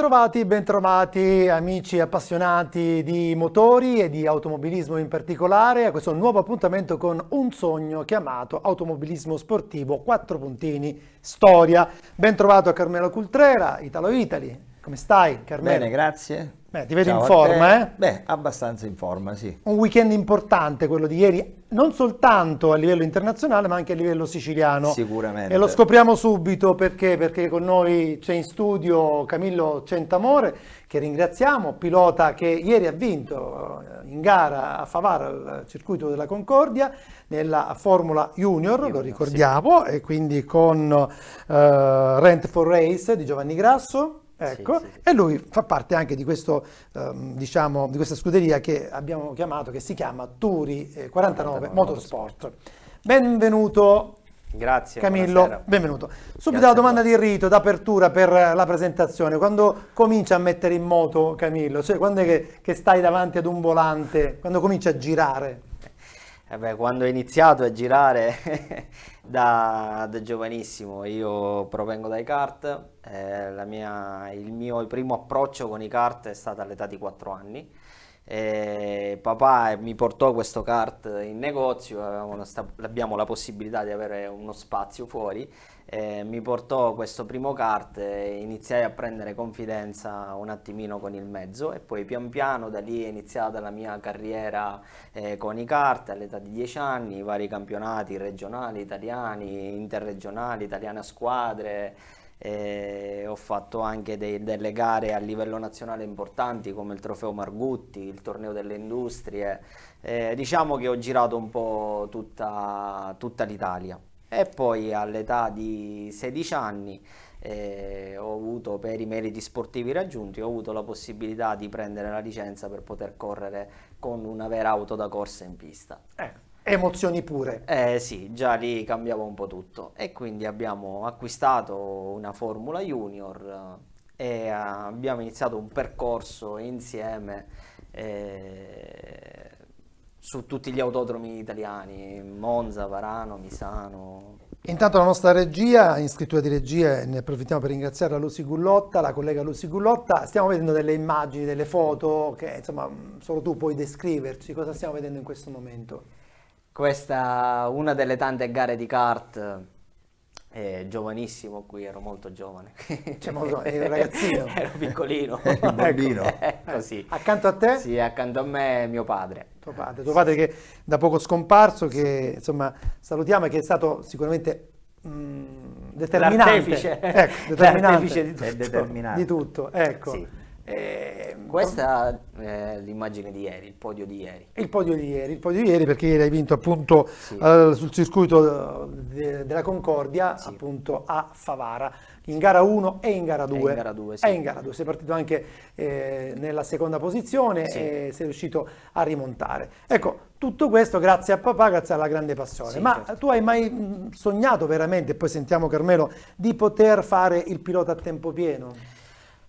Bentrovati, bentrovati amici appassionati di motori e di automobilismo in particolare a questo nuovo appuntamento con un sogno chiamato automobilismo sportivo 4 puntini storia. Bentrovato a Carmelo Cultrera, Italo Italy, come stai, Carmelo? Bene, grazie. Beh, ti vedo Ciao in forma, eh? Beh, abbastanza in forma, sì. Un weekend importante quello di ieri, non soltanto a livello internazionale, ma anche a livello siciliano. Sicuramente. E lo scopriamo subito perché, perché con noi c'è in studio Camillo Centamore, che ringraziamo, pilota che ieri ha vinto eh, in gara a Favara al circuito della Concordia nella Formula Junior, Junior lo ricordiamo, sì. e quindi con uh, Rent for Race di Giovanni Grasso Ecco, sì, sì, sì. e lui fa parte anche di, questo, um, diciamo, di, questa scuderia che abbiamo chiamato, che si chiama Turi 49, eh, 49 Motorsport. Motorsport. Benvenuto. Grazie. Camillo, buonasera. benvenuto. Subito Grazie la domanda di rito, d'apertura per la presentazione. Quando comincia a mettere in moto Camillo? Cioè quando è che, che stai davanti ad un volante? Quando comincia a girare? Eh quando ho iniziato a girare da, da, giovanissimo, io provengo dai kart, eh, mia, il mio primo approccio con i kart è stato all'età di 4 anni. Eh, papà mi portò questo kart in negozio, l'abbiamo la possibilità di avere uno spazio fuori eh, mi portò questo primo kart e iniziai a prendere confidenza un attimino con il mezzo e poi pian piano da lì è iniziata la mia carriera eh, con i kart all'età di 10 anni, i vari campionati regionali, italiani, interregionali, italiane a squadre. Eh, ho fatto anche dei, delle gare a livello nazionale importanti come il trofeo Margutti, il torneo delle industrie, eh, diciamo che ho girato un po' tutta, tutta l'Italia e poi all'età di 16 anni eh, ho avuto per i meriti sportivi raggiunti ho avuto la possibilità di prendere la licenza per poter correre con una vera auto da corsa in pista. Eh. Emozioni pure. Eh sì, già lì cambiava un po' tutto e quindi abbiamo acquistato una Formula Junior eh, e abbiamo iniziato un percorso insieme eh, su tutti gli autodromi italiani, Monza, Varano, Misano. Intanto la nostra regia, in scrittura di regia, ne approfittiamo per ringraziare la Lucy Gullotta, la collega Lucy Gullotta. Stiamo vedendo delle immagini, delle foto che insomma solo tu puoi descriverci. Cosa stiamo vedendo in questo momento? Questa è una delle tante gare di kart eh, giovanissimo qui, ero molto giovane. Cioè, molto, eri ragazzino? ero piccolino. ecco, eh, eh, così. Accanto a te? Sì, accanto a me mio padre. Tuo padre, tuo padre che da poco scomparso, che insomma salutiamo e che è stato sicuramente mh, mm, determinante. L'artefice. Ecco, determinante. L'artefice di tutto. Di tutto ecco. Sì. Ehm, eh, Questa è l'immagine di ieri, il podio di ieri. Il podio di ieri, podio di ieri perché ieri hai vinto appunto sì. uh, sul circuito eh, de della Concordia, sì. appunto a Favara, in gara 1 e in gara 2. E in gara 2, sì. in sei partito anche eh, nella seconda posizione e sei riuscito a rimontare. Ecco, tutto questo grazie a papà, grazie alla grande passione. Ma certo. tu hai mai sognato veramente, poi sentiamo Carmelo, di poter fare il pilota a tempo pieno?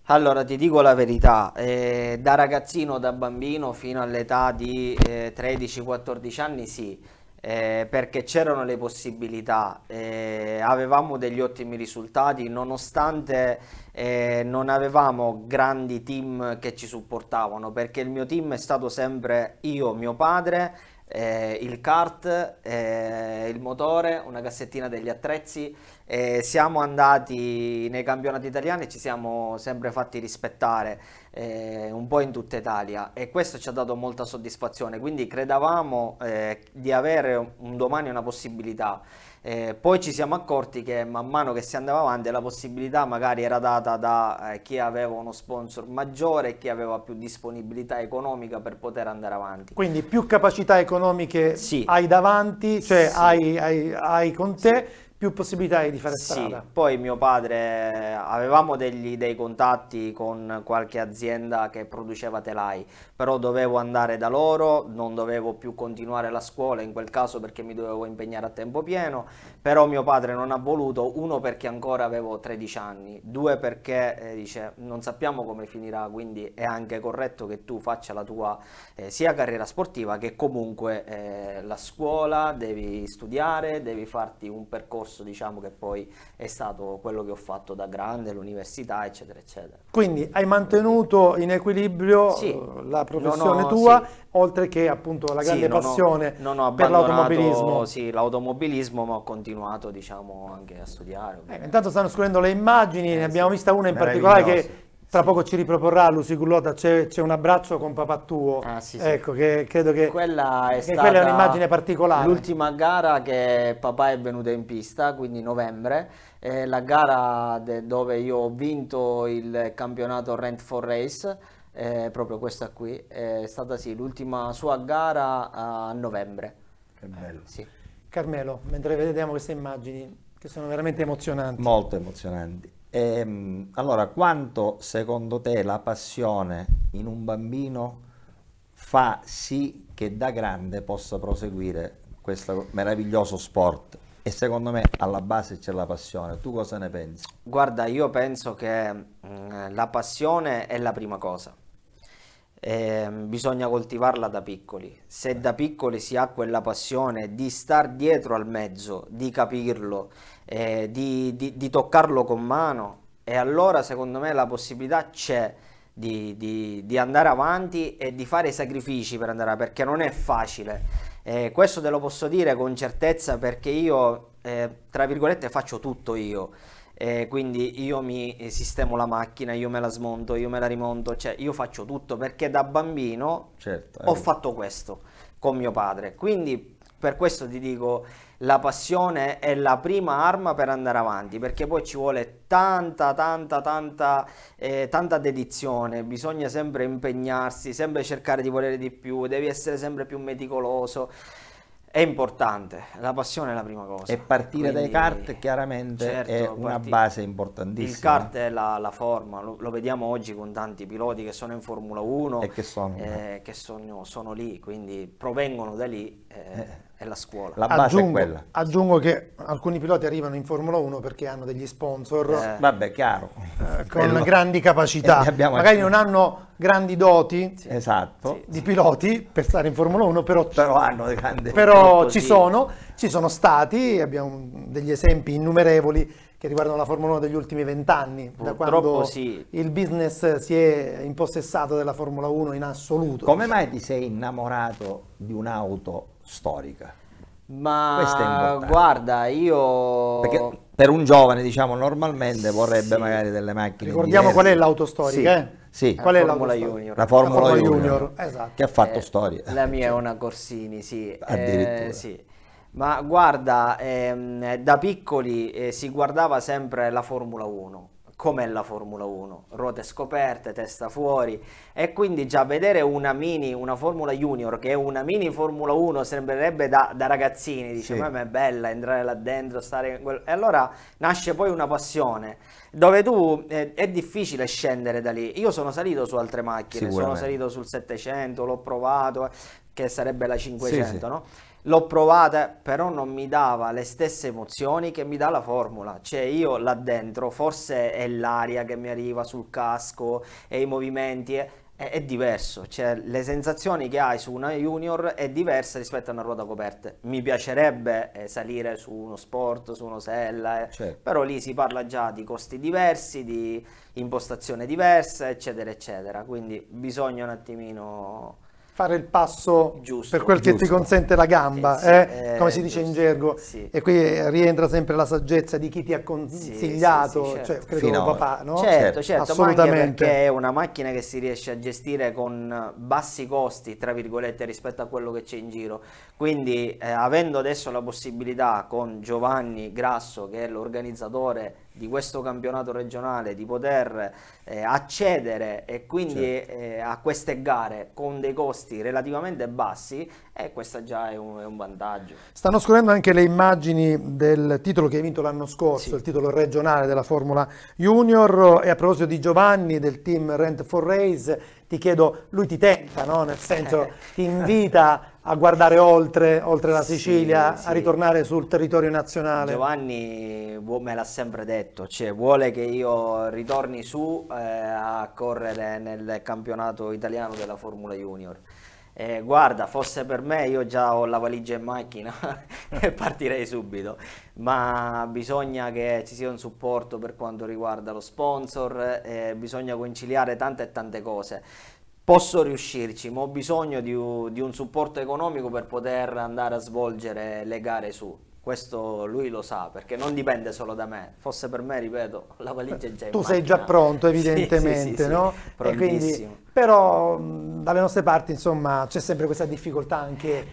Allora, ti dico la verità, eh, da ragazzino, da bambino fino all'età di eh, 13-14 anni sì, eh, perché c'erano le possibilità, eh, avevamo degli ottimi risultati nonostante eh, non avevamo grandi team che ci supportavano, perché il mio team è stato sempre io, mio padre eh, il kart, eh, il motore, una cassettina degli attrezzi. Eh, siamo andati nei campionati italiani e ci siamo sempre fatti rispettare eh, un po' in tutta Italia e questo ci ha dato molta soddisfazione. Quindi credevamo eh, di avere un domani una possibilità. Eh, poi ci siamo accorti che man mano che si andava avanti la possibilità magari era data da eh, chi aveva uno sponsor maggiore, chi aveva più disponibilità economica per poter andare avanti. Quindi più capacità economiche sì. hai davanti, cioè sì. hai, hai, hai, con te. Sì più possibilità di fare sì, Poi mio padre avevamo degli, dei contatti con qualche azienda che produceva telai, però dovevo andare da loro, non dovevo più continuare la scuola in quel caso perché mi dovevo impegnare a tempo pieno, però mio padre non ha voluto, uno perché ancora avevo 13 anni, due perché eh, dice non sappiamo come finirà, quindi è anche corretto che tu faccia la tua eh, sia carriera sportiva che comunque eh, la scuola, devi studiare, devi farti un percorso percorso diciamo, che poi è stato quello che ho fatto da grande, l'università, eccetera, eccetera. Quindi hai mantenuto in equilibrio sì. Eh, la professione no, no, tua, sì. oltre che appunto la grande sì, passione ho, non ho per l'automobilismo. Sì, l'automobilismo, ma ho continuato diciamo, anche a studiare. Eh, intanto stanno scorrendo le immagini, eh, ne abbiamo vista una in particolare che tra poco ci riproporrà Lucy Gullotta, c'è, un abbraccio con papà tuo. Ah, sì, sì. Ecco, che credo che quella è, che quella è un'immagine particolare. L'ultima gara che papà è venuto in pista, quindi novembre, eh, la gara dove io ho vinto il campionato Rent for Race, eh, proprio questa qui, è stata sì, l'ultima sua gara a novembre. Che bello. Eh, sì. Carmelo, mentre vediamo queste immagini che sono veramente emozionanti. Molto emozionanti. Ehm, allora, quanto secondo te la passione in un bambino fa sì che da grande possa proseguire questo meraviglioso sport? E secondo me alla base c'è la passione. Tu cosa ne pensi? Guarda, io penso che mh, mm, la passione è la prima cosa eh, bisogna coltivarla da piccoli. Se da piccoli si ha quella passione di star dietro al mezzo, di capirlo, eh, di, di, di, toccarlo con mano, e allora secondo me la possibilità c'è di, di, andare avanti e di fare i sacrifici per andare avanti, perché non è facile. Eh, questo te lo posso dire con certezza perché io, eh, tra virgolette, faccio tutto io eh, quindi io mi sistemo la macchina, io me la smonto, io me la rimonto, cioè io faccio tutto perché da bambino certo, ho eh. fatto questo con mio padre. Quindi per questo ti dico la passione è la prima arma per andare avanti perché poi ci vuole tanta tanta tanta eh, tanta dedizione bisogna sempre impegnarsi sempre cercare di volere di più devi essere sempre più meticoloso è importante, la passione è la prima cosa. E partire Quindi, dai kart chiaramente certo, è una partire. base importantissima. Il kart è la, la forma, lo, lo, vediamo oggi con tanti piloti che sono in Formula 1 e che sono, eh, eh. Che sono, sono lì. Quindi provengono da lì. Eh, eh è la scuola. La base aggiungo, è quella. Aggiungo che alcuni piloti arrivano in Formula 1 perché hanno degli sponsor. Eh. Vabbè, chiaro. Eh, con Bello. grandi capacità. Magari non hanno grandi doti sì. Esatto. di sì. piloti per stare in Formula 1, però, però, hanno grandi però ci sono, ci sono stati, abbiamo degli esempi innumerevoli che riguardano la Formula 1 degli ultimi vent'anni, da quando sì. il business si è impossessato della Formula 1 in assoluto. Come mai ti sei innamorato di un'auto storica. Ma guarda, io... Perché per un giovane, diciamo, normalmente vorrebbe magari delle macchine Ricordiamo diverse. qual è l'auto storica, sì. eh? Sì. Qual la è Junior? La Formula, la Formula Junior, Junior. Esatto. che ha fatto eh, storia. La mia è una Corsini, sì. Addirittura. Eh, sì. Ma guarda, ehm, da piccoli eh, si guardava sempre la Formula 1 com'è la Formula 1, ruote scoperte, testa fuori e quindi già vedere una mini, una Formula Junior che è una mini Formula 1 sembrerebbe da, da ragazzini, dice sì. ma è bella entrare là dentro, stare in quel... e allora nasce poi una passione dove tu eh, è difficile scendere da lì, io sono salito su altre macchine, sono salito sul 700, l'ho provato, eh, che sarebbe la 500 sì, sì. no? l'ho provata però non mi dava le stesse emozioni che mi dà la formula cioè io là dentro forse è l'aria che mi arriva sul casco e i movimenti è, è diverso cioè le sensazioni che hai su una junior è diversa rispetto a una ruota coperta mi piacerebbe eh, salire su uno sport su uno sella eh, certo. però lì si parla già di costi diversi di impostazione diversa eccetera eccetera quindi bisogna un attimino fare il passo giusto, per quel giusto. che ti consente la gamba, eh sì, eh? eh come si dice giusto, in gergo. Sì. E qui rientra sempre la saggezza di chi ti ha consigliato, sì, cioè, certo. cioè credo papà, no? Certo, certo, certo assolutamente. perché è una macchina che si riesce a gestire con bassi costi, tra virgolette, rispetto a quello che c'è in giro. Quindi eh, avendo adesso la possibilità con Giovanni Grasso, che è l'organizzatore di questo campionato regionale di poter eh, accedere e quindi certo. eh, a queste gare con dei costi relativamente bassi e eh, questo già è un, è un, vantaggio. Stanno scorrendo anche le immagini del titolo che hai vinto l'anno scorso, sì. il titolo regionale della Formula Junior e a proposito di Giovanni del team Rent for Race ti chiedo, lui ti tenta, no? nel senso ti invita a guardare oltre, oltre la Sicilia, sì, sì. a ritornare sul territorio nazionale. Giovanni me l'ha sempre detto, cioè vuole che io ritorni su eh, a correre nel campionato italiano della Formula Junior. Eh, guarda, fosse per me io già ho la valigia in macchina e partirei subito, ma bisogna che ci sia un supporto per quanto riguarda lo sponsor, eh, bisogna conciliare tante e tante cose posso riuscirci, ma ho bisogno di, di, un supporto economico per poter andare a svolgere le gare su. Questo lui lo sa perché non dipende solo da me. Fosse per me, ripeto, la valigia è già in Tu macchina. sei già pronto, evidentemente, sì, sì, sì, no? E quindi però mm, dalle nostre parti, insomma, c'è sempre questa difficoltà anche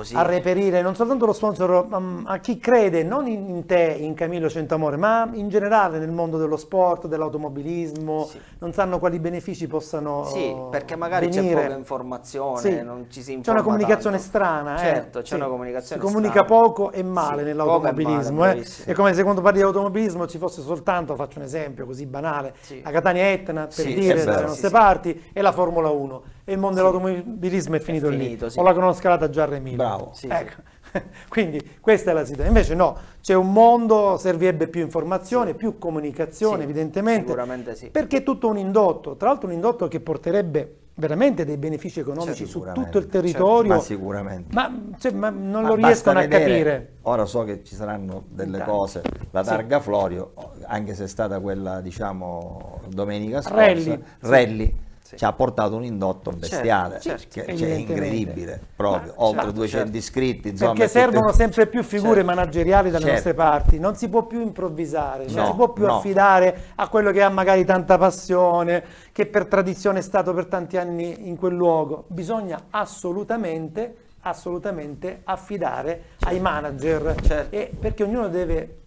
sì. a reperire non soltanto lo sponsor, ma mm, a chi crede, non in, te, in Camillo Centamore, ma in generale nel mondo dello sport, dell'automobilismo, sì. non sanno quali benefici possano Sì, perché magari venire. c'è poca informazione, sì. non ci si informa C'è una comunicazione tanto. strana, eh. Certo, eh. c'è una comunicazione strana si strana. comunica poco e male nell'automobilismo, male, eh. È come se quando parli di automobilismo ci fosse soltanto, faccio un esempio così banale, la Catania Etna, per dire, dalle nostre parti, e la Formula 1 e il mondo sì. dell'automobilismo è finito, è finito lì, sì. o la cronoscalata già remita. Bravo. Sì, ecco. Quindi questa è la situazione. Invece no, c'è un mondo, servirebbe più informazione, sì. più comunicazione sì, evidentemente. Sicuramente sì. Perché è tutto un indotto, tra l'altro un indotto che porterebbe veramente dei benefici economici certo, su tutto il territorio. Certo. ma sicuramente. Ma, cioè, ma non ma lo riescono a capire. Ora so che ci saranno delle Intanto. cose, la targa sì. Florio, anche se è stata quella diciamo domenica scorsa, Rally. Rally sì. ci ha portato un indotto certo, bestiale, certo, certo, che, cioè, incredibile, proprio, ma, oltre certo, 200 iscritti. Insomma, Perché servono tutte... sempre più figure certo. manageriali dalle certo. nostre parti, non si può più improvvisare, non si può più no. affidare a quello che ha magari tanta passione, che per tradizione è stato per tanti anni in quel luogo, bisogna assolutamente assolutamente affidare ai manager certo. perché ognuno deve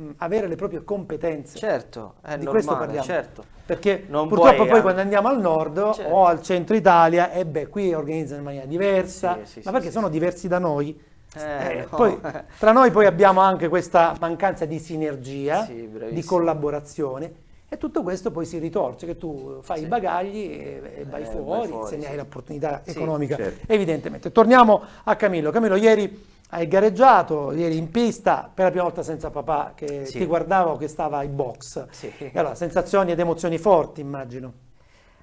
Mm, avere le proprie competenze. Certo, è di normale, questo parliamo. Certo. Perché non purtroppo puoi, poi eh. quando andiamo al nord certo. o al centro Italia, e eh beh, qui organizzano in maniera diversa, sì, sì, ma perché sono diversi da noi, eh, eh, no. poi, tra noi poi abbiamo anche questa mancanza di sinergia, sì, di collaborazione e tutto questo poi si ritorce, che tu fai sì. i bagagli e, e eh, vai, eh, fuori, vai, fuori, se ne hai l'opportunità sì, economica. Certo. Evidentemente. Torniamo a Camillo. Camillo, ieri hai gareggiato ieri in pista per la prima volta senza papà che sì. ti guardavo che stava in box. Sì. Allora, sensazioni ed emozioni forti immagino.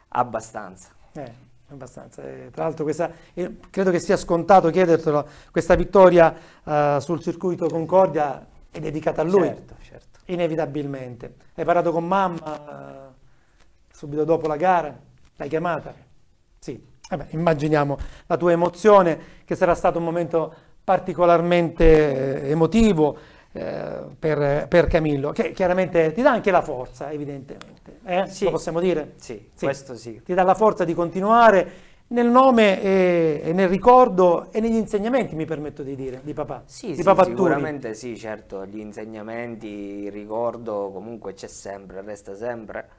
Abbastanza. Eh, abbastanza. Eh, tra l'altro eh, credo che sia scontato chiedertelo, questa vittoria eh, sul circuito Concordia è dedicata a lui. Certo, certo. Inevitabilmente. Hai parlato con mamma eh, subito dopo la gara? L'hai chiamata? Sì. Vabbè, immaginiamo la tua emozione che sarà stato un momento particolarmente eh, emotivo eh, per, per, Camillo, che chiaramente ti dà anche la forza, evidentemente, eh? sì, lo possiamo dire? Sì, sì, questo sì. Ti dà la forza di continuare nel nome e, e, nel ricordo e negli insegnamenti, mi permetto di dire, di papà. Sì, di sì papà sicuramente Turi. sì, certo, gli insegnamenti, il ricordo comunque c'è sempre, resta sempre.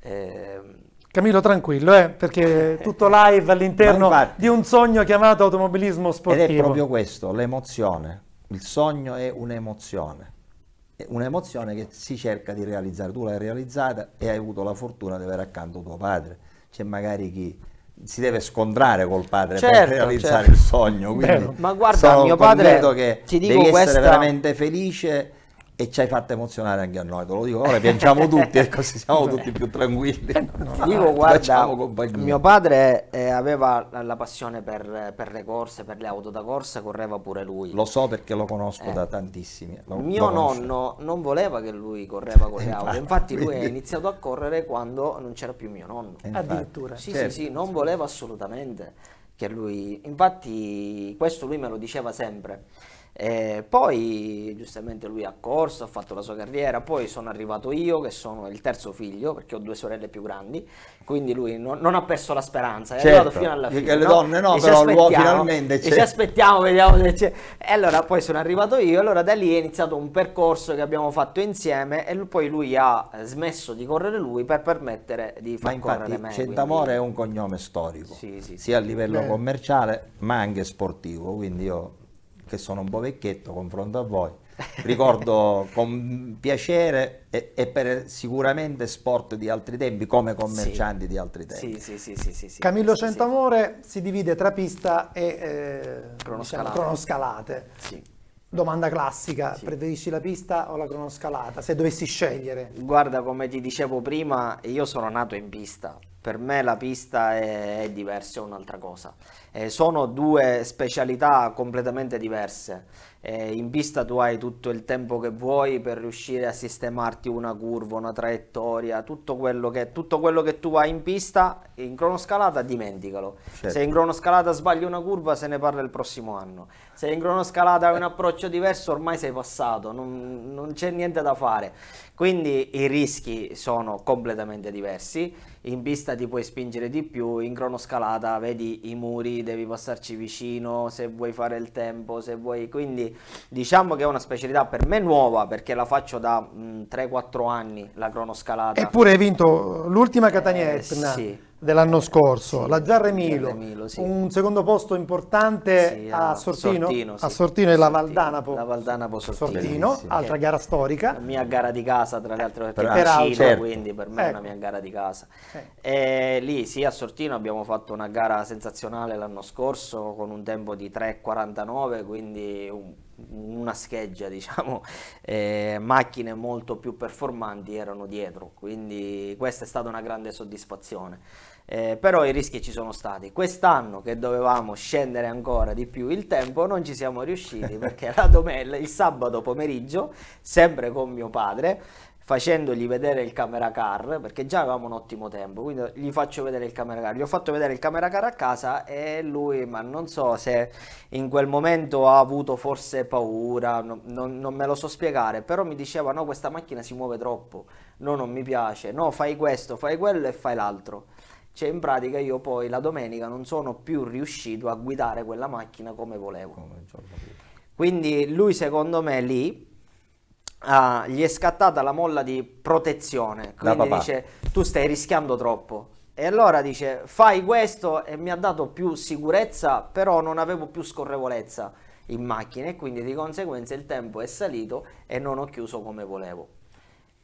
Eh, Camillo tranquillo, eh, perché tutto live all'interno infatti, di un sogno chiamato automobilismo sportivo. Ed è proprio questo, l'emozione. Il sogno è un'emozione. È Un'emozione che si cerca di realizzare. Tu l'hai realizzata e hai avuto la fortuna di avere accanto tuo padre. C'è magari chi si deve scontrare col padre certo, per realizzare certo. il sogno. Quindi Ma guarda, mio padre che ti dico devi questa... essere veramente felice e ci hai fatto emozionare anche a noi, te lo dico, ora piangiamo tutti e ecco, così siamo tutti più tranquilli. Eh, no, dico, guarda, mio padre eh, aveva la passione per, per, le corse, per le auto da corsa, correva pure lui. Lo so perché lo conosco eh. da tantissimi. Lo, mio lo nonno non voleva che lui correva con le eh, auto, infatti lui ha iniziato a correre quando non c'era più mio nonno. Infatti. Addirittura. Sì, certo. sì, sì, non voleva assolutamente che lui... Infatti questo lui me lo diceva sempre e poi giustamente lui ha corso, ha fatto la sua carriera, poi sono arrivato io che sono il terzo figlio perché ho due sorelle più grandi, quindi lui non, non ha perso la speranza, è certo. arrivato fino alla fine. Le donne no, e però l'uomo finalmente c'è. E ci aspettiamo, vediamo se c'è. E allora poi sono arrivato io, allora da lì è iniziato un percorso che abbiamo fatto insieme e poi lui ha smesso di correre lui per permettere di far ma correre me. Centamore quindi... è un cognome storico, sì, sì, sia a livello beh. commerciale ma anche sportivo, quindi io che sono un po' vecchietto confronto a voi, ricordo con piacere e, e per sicuramente sport di altri tempi come commercianti sì. di altri tempi. Sì, sì, sì, sì Camillo Centamore si divide tra pista e eh, cronoscalate. Diciamo, cronoscalate. Domanda classica, sì. preferisci la pista o la cronoscalata? Se dovessi scegliere. Guarda, come ti dicevo prima, io sono nato in pista, per me la pista è, è diversa, è un'altra cosa. Eh, sono due specialità completamente diverse. Eh, in pista tu hai tutto il tempo che vuoi per riuscire a sistemarti una curva, una traiettoria, tutto quello che, tutto quello che tu hai in pista, in cronoscalata dimenticalo. Certo. Se in cronoscalata sbagli una curva se ne parla il prossimo anno. Se in cronoscalata hai un approccio diverso ormai sei passato, non, non c'è niente da fare. Quindi i rischi sono completamente diversi in pista ti puoi spingere di più, in cronoscalata vedi i muri, devi passarci vicino se vuoi fare il tempo, se vuoi... Quindi diciamo che è una specialità per me nuova perché la faccio da 3-4 anni la cronoscalata. Eppure hai vinto l'ultima Catania eh, Etna. Sì dell'anno scorso, sì, la Giarre Milo, Milo sì. un secondo posto importante sì, a, a Sortino, Sortino, a Sortino e la Valdanapo, la Valdanapo Sortino, Sortino altra gara storica. La mia gara di casa tra le altre perché per Ciro, certo. quindi per me ecco. è una ecco. mia gara di casa. Eh. lì sì a Sortino abbiamo fatto una gara sensazionale l'anno scorso con un tempo di 3.49 quindi un una scheggia, diciamo, eh, macchine molto più performanti erano dietro, quindi questa è stata una grande soddisfazione. Eh, però i rischi ci sono stati. Quest'anno che dovevamo scendere ancora di più il tempo non ci siamo riusciti perché la domenica il sabato pomeriggio, sempre con mio padre, facendogli vedere il camera car perché già avevamo un ottimo tempo quindi gli faccio vedere il camera car gli ho fatto vedere il camera car a casa e lui ma non so se in quel momento ha avuto forse paura non, non, me lo so spiegare però mi diceva no questa macchina si muove troppo no non mi piace no fai questo fai quello e fai l'altro cioè in pratica io poi la domenica non sono più riuscito a guidare quella macchina come volevo quindi lui secondo me lì ah, gli è scattata la molla di protezione, quindi dice tu stai rischiando troppo. E allora dice fai questo e mi ha dato più sicurezza, però non avevo più scorrevolezza in macchina e quindi di conseguenza il tempo è salito e non ho chiuso come volevo.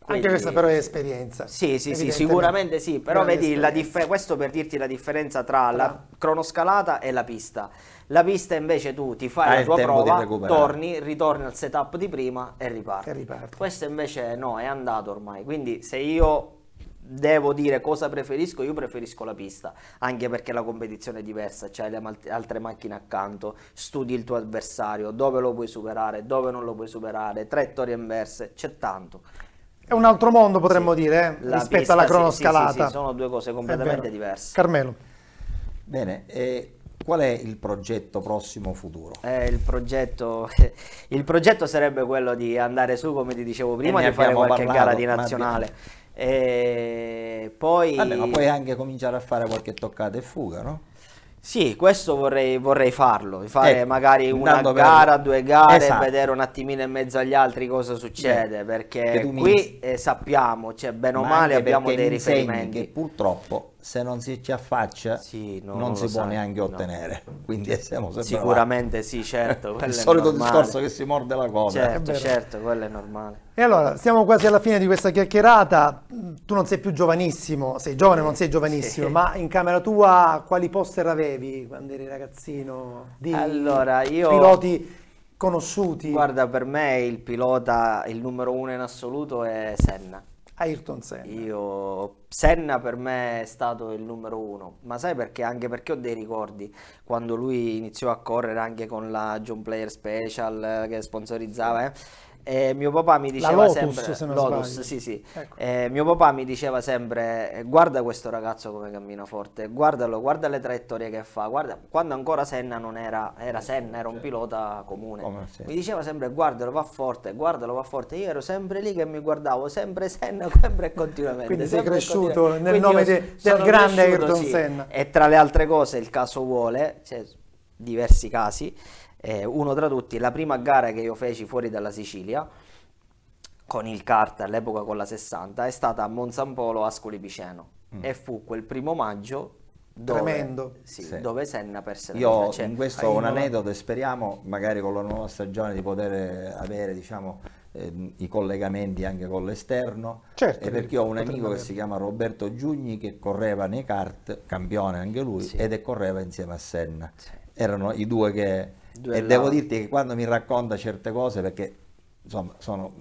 Quindi, Anche questa però è esperienza. Sì, sì, sì sicuramente sì, però Grande vedi, differ- questo per dirti la differenza tra la cronoscalata e la pista. La pista invece tu ti fai ah, la tua prova, torni, ritorni al setup di prima e riparti. e riparti. Questo invece no, è andato ormai, quindi se io devo dire cosa preferisco, io preferisco la pista, anche perché la competizione è diversa, c'hai le mal- altre macchine accanto, studi il tuo avversario, dove lo puoi superare, dove non lo puoi superare, traiettorie inverse, c'è tanto. È un altro mondo potremmo sì, dire eh, rispetto pista, alla cronoscalata. Sì, sì, sono due cose completamente diverse. Carmelo. Bene, eh, qual è il progetto prossimo futuro? Eh, il, progetto, il, progetto, sarebbe quello di andare su, come ti dicevo prima, di fare qualche parlato, gara di nazionale. Abbiamo... E eh, poi... Vabbè, ma puoi anche cominciare a fare qualche toccata e fuga, no? Sì, questo vorrei, vorrei farlo, fare eh, magari una gara, per... due gare, esatto. vedere un attimino in mezzo agli altri cosa succede, eh, perché qui mi... sappiamo, cioè bene o Ma male abbiamo dei riferimenti. Che purtroppo se non si ci affaccia sì, non, non si può sai, neanche no. ottenere. Quindi eh, siamo sempre Sicuramente là. sì, certo. Il solito discorso che si morde la coda. Certo, certo, quello è normale. E allora, siamo quasi alla fine di questa chiacchierata. Tu non sei più giovanissimo, sei giovane, non sei giovanissimo, sì. ma in camera tua quali poster avevi quando eri ragazzino? Di allora, io... piloti conosciuti? Guarda, per me il pilota, il numero uno in assoluto è Senna. Ayrton Senna. Io, Senna per me è stato il numero uno, ma sai perché? Anche perché ho dei ricordi, quando lui iniziò a correre anche con la John Player Special eh, che sponsorizzava, eh? Eh, mio papà mi diceva Lotus, sempre: se Lotus, sì, sì. Ecco. Eh, mio papà mi diceva sempre: eh, Guarda questo ragazzo come cammina forte, guardalo, guarda le traiettorie che fa. Guarda, quando ancora Senna non era, era Senna, era un certo. pilota comune. Come, sì. Mi diceva sempre: Guardalo, va forte, guardalo, va forte. Io ero sempre lì che mi guardavo, sempre Senna, sempre e continuamente. Quindi sei cresciuto nel Quindi nome de, del grande Ayrton sì. Senna. E tra le altre cose, il caso vuole, cioè, diversi casi eh, uno tra tutti, la prima gara che io feci fuori dalla Sicilia, con il kart all'epoca con la 60, è stata a Monsampolo Ascoli Piceno mm. e fu quel primo maggio dove, Tremendo. Sì, sì. dove Senna perse la Io cioè, in questo ho un aneddoto e speriamo magari con la nuova stagione di poter eh, avere diciamo, eh, i collegamenti anche con l'esterno. Certo, perché ho un amico avere. che si chiama Roberto Giugni che correva nei kart, campione anche lui, sì. ed è correva insieme a Senna. Erano i due che e devo dirti che quando mi racconta certe cose, perché insomma sono,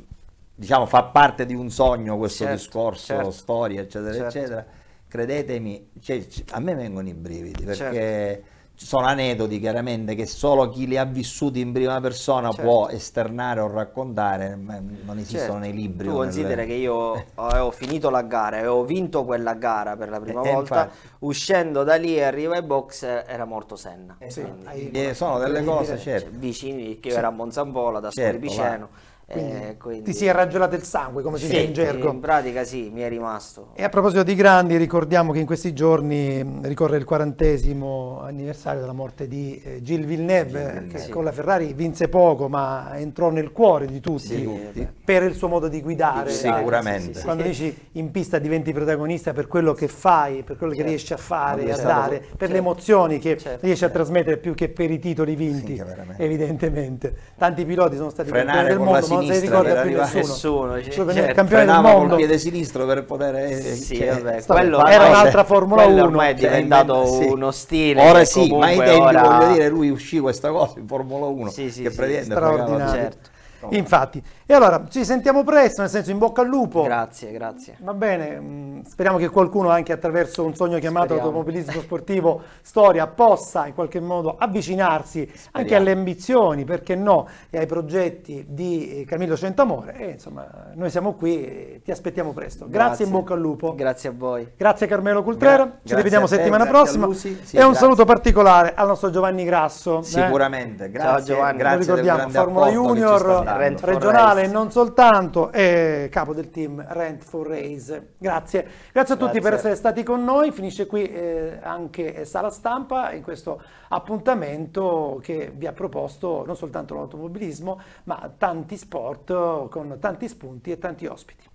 diciamo, fa parte di un sogno questo certo, discorso, certo. storia, eccetera, certo. eccetera, credetemi, cioè, a me vengono i brividi perché certo sono aneddoti chiaramente che solo chi li ha vissuti in prima persona certo. può esternare o raccontare, non esistono certo. nei libri. Tu considera nelle... che io avevo finito la gara, avevo vinto quella gara per la eh, prima eh, volta, infatti... uscendo da lì arriva ai box era morto Senna. Eh, sì. Quindi... eh, sono delle cose certo. vicini che io era a Monzambola, da certo, Spolipiceno. Va eh, quindi... Ti si è raggelato il sangue, come si sì, dice in gergo. In pratica sì, mi è rimasto. E a proposito di grandi, ricordiamo che in questi giorni mm, ricorre il quarantesimo anniversario della morte di eh, Gilles Villeneuve, eh, Villeneuve che sì. con la Ferrari vinse poco, ma entrò nel cuore di tutti, sì, eh, per il suo modo di guidare. Eh, sicuramente. Quando dici in pista diventi protagonista per quello che fai, per quello certo. che riesci a fare, a dare, per certo. le emozioni che certo. riesci a certo. trasmettere più che per i titoli vinti, evidentemente. Tanti piloti sono stati Frenare campioni del mondo, sinistra ricorda più arrivare nessuno. nessuno. Cioè, cioè, campione del mondo col piede sinistro per poter eh, sì, cioè, vabbè, quello, era un'altra cioè, Formula 1 è cioè, diventato cioè, uno stile ora sì ma ai tempi ora... voglio dire lui uscì questa cosa in Formula 1 sì, sì, che sì, praticamente straordinario certo Infatti. E allora ci sentiamo presto, nel senso in bocca al lupo. Grazie, grazie. Va bene, mm, speriamo che qualcuno anche attraverso un sogno chiamato speriamo. automobilismo sportivo storia possa in qualche modo avvicinarsi speriamo. anche alle ambizioni, perché no, e ai progetti di eh, Camillo Centamore. E insomma, noi siamo qui ti aspettiamo presto. Grazie, grazie in bocca al lupo. Grazie a voi. Grazie Carmelo Cultrera, Gra ci rivediamo settimana prossima. sì, e grazie. un saluto particolare al nostro Giovanni Grasso. Eh. Sicuramente, eh? grazie Ciao Giovanni, grazie. Lo ricordiamo, Formula Junior Rent regionale Race. non soltanto, e capo del team Rent for Race. Grazie. Grazie a tutti Grazie. per essere stati con noi, finisce qui eh, anche Sala Stampa in questo appuntamento che vi ha proposto non soltanto l'automobilismo ma tanti sport con tanti spunti e tanti ospiti.